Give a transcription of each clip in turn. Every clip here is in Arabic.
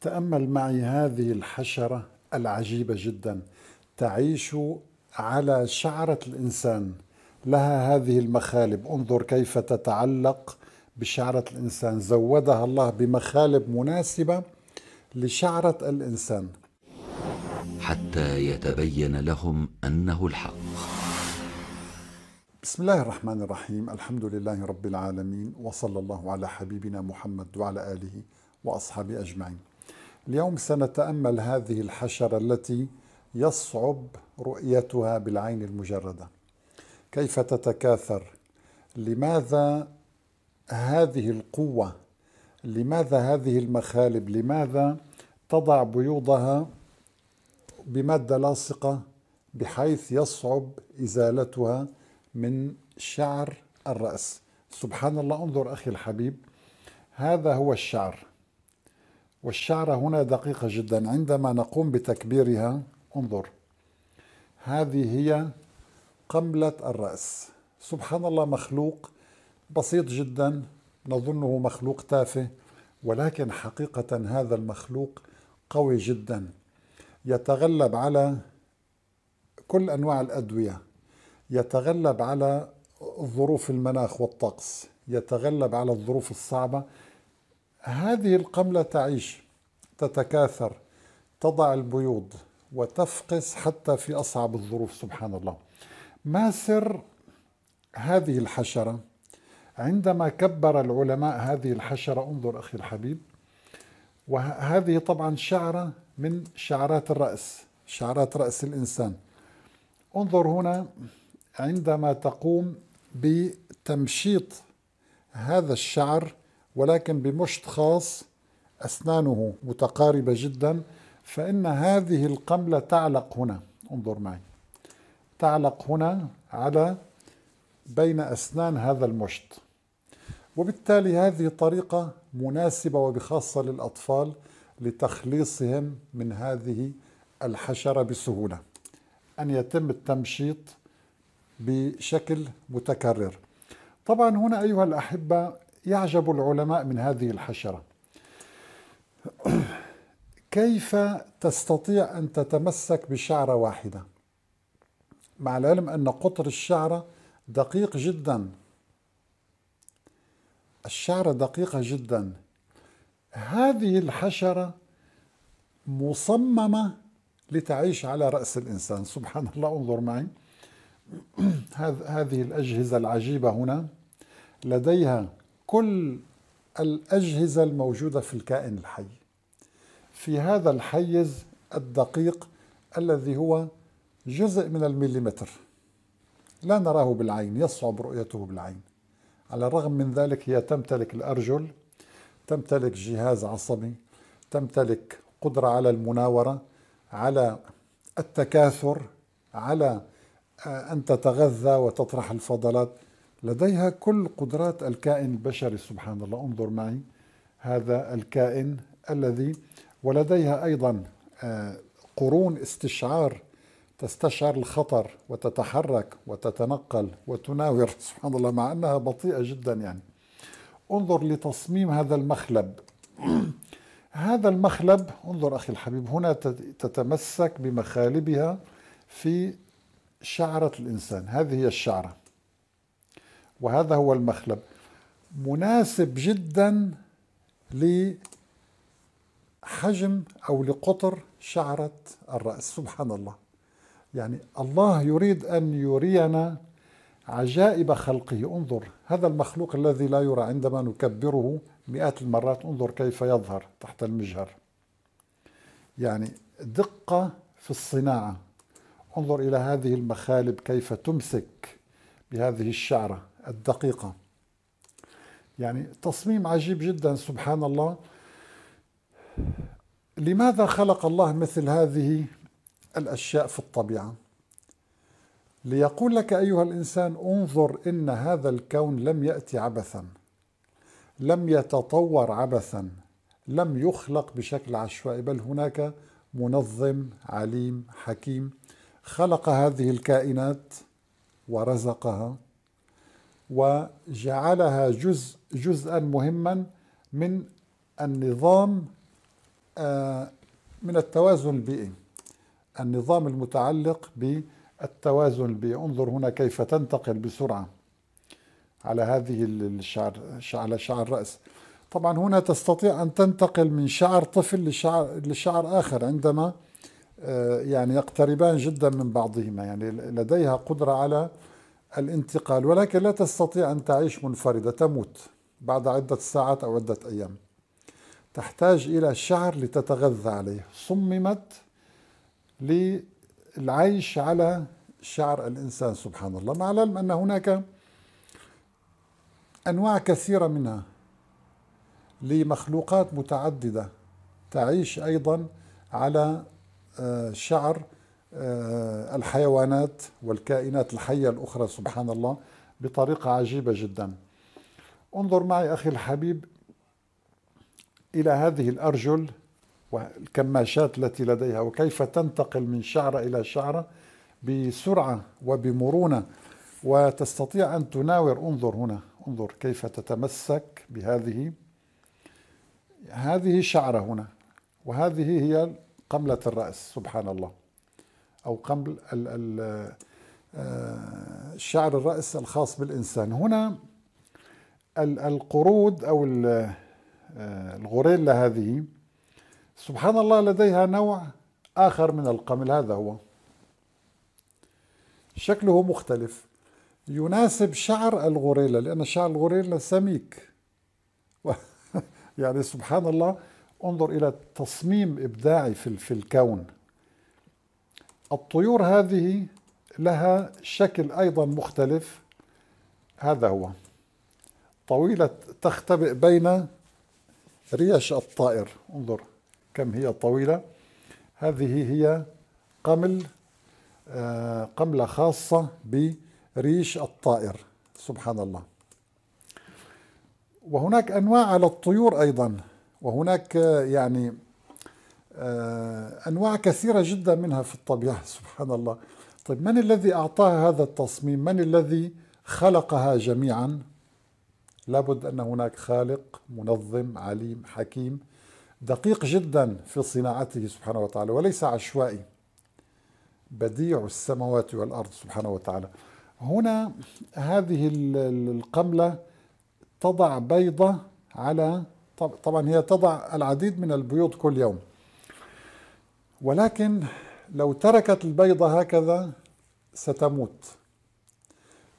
تأمل معي هذه الحشرة العجيبة جدا تعيش على شعرة الإنسان لها هذه المخالب انظر كيف تتعلق بشعرة الإنسان زودها الله بمخالب مناسبة لشعرة الإنسان حتى يتبين لهم أنه الحق بسم الله الرحمن الرحيم الحمد لله رب العالمين وصلى الله على حبيبنا محمد وعلى آله وأصحابه أجمعين اليوم سنتأمل هذه الحشرة التي يصعب رؤيتها بالعين المجردة كيف تتكاثر لماذا هذه القوة لماذا هذه المخالب لماذا تضع بيوضها بمادة لاصقة بحيث يصعب إزالتها من شعر الرأس سبحان الله انظر أخي الحبيب هذا هو الشعر والشعرة هنا دقيقة جدا عندما نقوم بتكبيرها انظر هذه هي قملة الرأس سبحان الله مخلوق بسيط جدا نظنه مخلوق تافه ولكن حقيقة هذا المخلوق قوي جدا يتغلب على كل أنواع الأدوية يتغلب على ظروف المناخ والطقس يتغلب على الظروف الصعبة هذه القملة تعيش تتكاثر تضع البيوض وتفقس حتى في أصعب الظروف سبحان الله ما سر هذه الحشرة عندما كبر العلماء هذه الحشرة انظر أخي الحبيب وهذه طبعا شعرة من شعرات الرأس شعرات رأس الإنسان انظر هنا عندما تقوم بتمشيط هذا الشعر ولكن بمشط خاص أسنانه متقاربة جدا فإن هذه القملة تعلق هنا انظر معي تعلق هنا على بين أسنان هذا المشط وبالتالي هذه طريقة مناسبة وبخاصة للأطفال لتخليصهم من هذه الحشرة بسهولة أن يتم التمشيط بشكل متكرر طبعا هنا أيها الأحبة يعجب العلماء من هذه الحشرة كيف تستطيع أن تتمسك بشعرة واحدة مع العلم أن قطر الشعرة دقيق جدا الشعرة دقيقة جدا هذه الحشرة مصممة لتعيش على رأس الإنسان سبحان الله انظر معي هذه الأجهزة العجيبة هنا لديها كل الأجهزة الموجودة في الكائن الحي في هذا الحيز الدقيق الذي هو جزء من المليمتر لا نراه بالعين يصعب رؤيته بالعين على الرغم من ذلك هي تمتلك الأرجل تمتلك جهاز عصبي تمتلك قدرة على المناورة على التكاثر على آه، أن تتغذى وتطرح الفضلات لديها كل قدرات الكائن البشري سبحان الله انظر معي هذا الكائن الذي ولديها أيضا آه، قرون استشعار تستشعر الخطر وتتحرك وتتنقل وتناور سبحان الله مع أنها بطيئة جدا يعني انظر لتصميم هذا المخلب هذا المخلب انظر أخي الحبيب هنا تتمسك بمخالبها في شعرة الإنسان هذه هي الشعرة وهذا هو المخلب مناسب جدا لحجم أو لقطر شعرة الرأس سبحان الله يعني الله يريد أن يرينا عجائب خلقه انظر هذا المخلوق الذي لا يرى عندما نكبره مئات المرات انظر كيف يظهر تحت المجهر يعني دقة في الصناعة انظر إلى هذه المخالب كيف تمسك بهذه الشعرة الدقيقة يعني تصميم عجيب جدا سبحان الله لماذا خلق الله مثل هذه الأشياء في الطبيعة ليقول لك أيها الإنسان انظر إن هذا الكون لم يأتي عبثا لم يتطور عبثا لم يخلق بشكل عشوائي بل هناك منظم عليم حكيم خلق هذه الكائنات ورزقها وجعلها جزء جزءا مهما من النظام آه، من التوازن البيئي النظام المتعلق بالتوازن البيئي انظر هنا كيف تنتقل بسرعة على هذه الشعر على شعر رأس طبعا هنا تستطيع أن تنتقل من شعر طفل لشعر, لشعر آخر عندما آه، يعني يقتربان جدا من بعضهما يعني لديها قدرة على الانتقال ولكن لا تستطيع أن تعيش منفردة تموت بعد عدة ساعات أو عدة أيام تحتاج إلى شعر لتتغذى عليه صممت للعيش على شعر الإنسان سبحان الله مع العلم أن هناك أنواع كثيرة منها لمخلوقات متعددة تعيش أيضا على آه، شعر آه، الحيوانات والكائنات الحية الأخرى سبحان الله بطريقة عجيبة جدا انظر معي أخي الحبيب إلى هذه الأرجل والكماشات التي لديها وكيف تنتقل من شعرة إلى شعرة بسرعة وبمرونة وتستطيع أن تناور انظر هنا انظر كيف تتمسك بهذه هذه شعرة هنا وهذه هي قملة الرأس سبحان الله أو قبل آه، شعر الرأس الخاص بالإنسان هنا القرود أو آه، الغوريلا هذه سبحان الله لديها نوع آخر من القمل هذا هو شكله مختلف يناسب شعر الغوريلا لأن شعر الغوريلا سميك يعني سبحان الله انظر إلى تصميم إبداعي في الكون الطيور هذه لها شكل أيضا مختلف هذا هو طويلة تختبئ بين ريش الطائر انظر كم هي طويلة هذه هي قمل آه، قملة خاصة بريش الطائر سبحان الله وهناك أنواع على الطيور أيضا وهناك آه، يعني آه، أنواع كثيرة جدا منها في الطبيعة سبحان الله طيب من الذي أعطاها هذا التصميم من الذي خلقها جميعا لابد أن هناك خالق منظم عليم حكيم دقيق جدا في صناعته سبحانه وتعالى وليس عشوائي بديع السماوات والأرض سبحانه وتعالى هنا هذه القملة تضع بيضة على طبعا هي تضع العديد من البيوض كل يوم ولكن لو تركت البيضة هكذا ستموت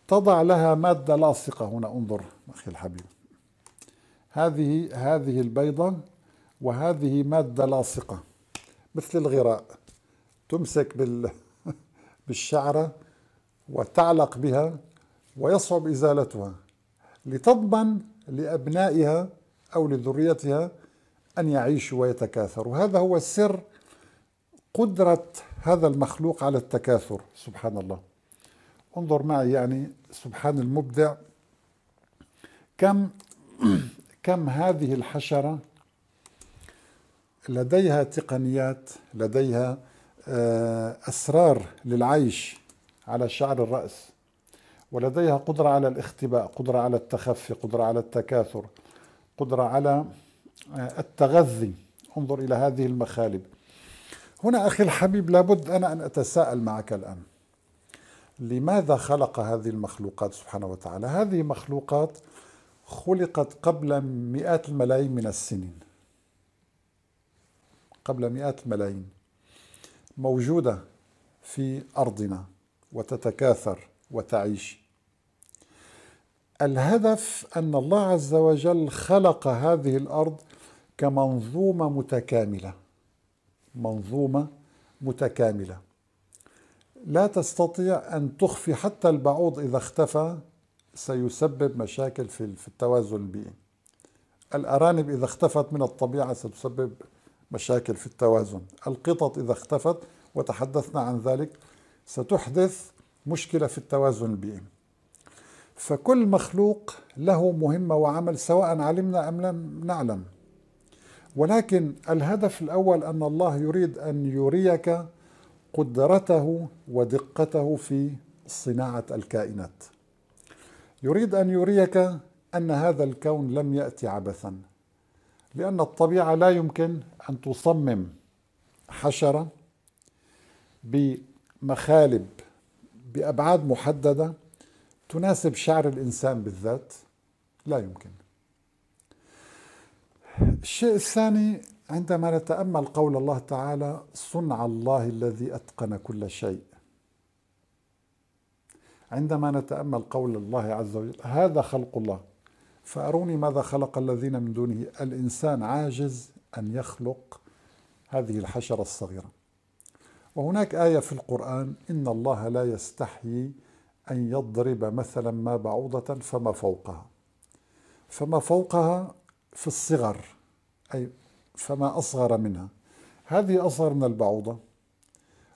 تضع لها مادة لاصقة هنا انظر أخي الحبيب هذه هذه البيضة وهذه مادة لاصقة مثل الغراء تمسك بال بالشعرة وتعلق بها ويصعب إزالتها لتضمن لأبنائها أو لذريتها أن يعيشوا ويتكاثروا هذا هو السر قدرة هذا المخلوق على التكاثر سبحان الله انظر معي يعني سبحان المبدع كم كم هذه الحشرة لديها تقنيات لديها آه، أسرار للعيش على شعر الرأس ولديها قدرة على الاختباء قدرة على التخفي قدرة على التكاثر قدرة على آه، التغذي انظر إلى هذه المخالب هنا أخي الحبيب لابد أنا أن أتساءل معك الآن لماذا خلق هذه المخلوقات سبحانه وتعالى هذه مخلوقات خلقت قبل مئات الملايين من السنين قبل مئات الملايين موجودة في أرضنا وتتكاثر وتعيش الهدف أن الله عز وجل خلق هذه الأرض كمنظومة متكاملة منظومة متكاملة لا تستطيع أن تخفي حتى البعوض إذا اختفى سيسبب مشاكل في التوازن البيئي الأرانب إذا اختفت من الطبيعة ستسبب مشاكل في التوازن القطط إذا اختفت وتحدثنا عن ذلك ستحدث مشكلة في التوازن البيئي فكل مخلوق له مهمة وعمل سواء علمنا أم لم نعلم ولكن الهدف الاول ان الله يريد ان يريك قدرته ودقته في صناعه الكائنات يريد ان يريك ان هذا الكون لم ياتي عبثا لان الطبيعه لا يمكن ان تصمم حشره بمخالب بابعاد محدده تناسب شعر الانسان بالذات لا يمكن الشيء الثاني عندما نتأمل قول الله تعالى صنع الله الذي أتقن كل شيء عندما نتأمل قول الله عز وجل هذا خلق الله فأروني ماذا خلق الذين من دونه الإنسان عاجز أن يخلق هذه الحشرة الصغيرة وهناك آية في القرآن إن الله لا يستحيي أن يضرب مثلا ما بعوضة فما فوقها فما فوقها في الصغر أي فما أصغر منها هذه أصغر من البعوضة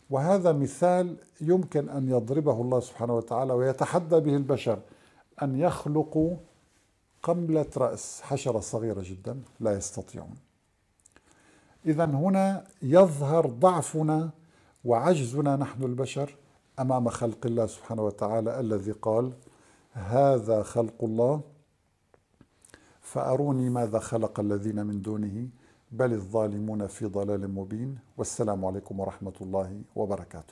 وهذا مثال يمكن أن يضربه الله سبحانه وتعالى ويتحدى به البشر أن يخلقوا قملة رأس حشرة صغيرة جدا لا يستطيعون إذا هنا يظهر ضعفنا وعجزنا نحن البشر أمام خلق الله سبحانه وتعالى الذي قال هذا خلق الله فأروني ماذا خلق الذين من دونه بل الظالمون في ضلال مبين والسلام عليكم ورحمة الله وبركاته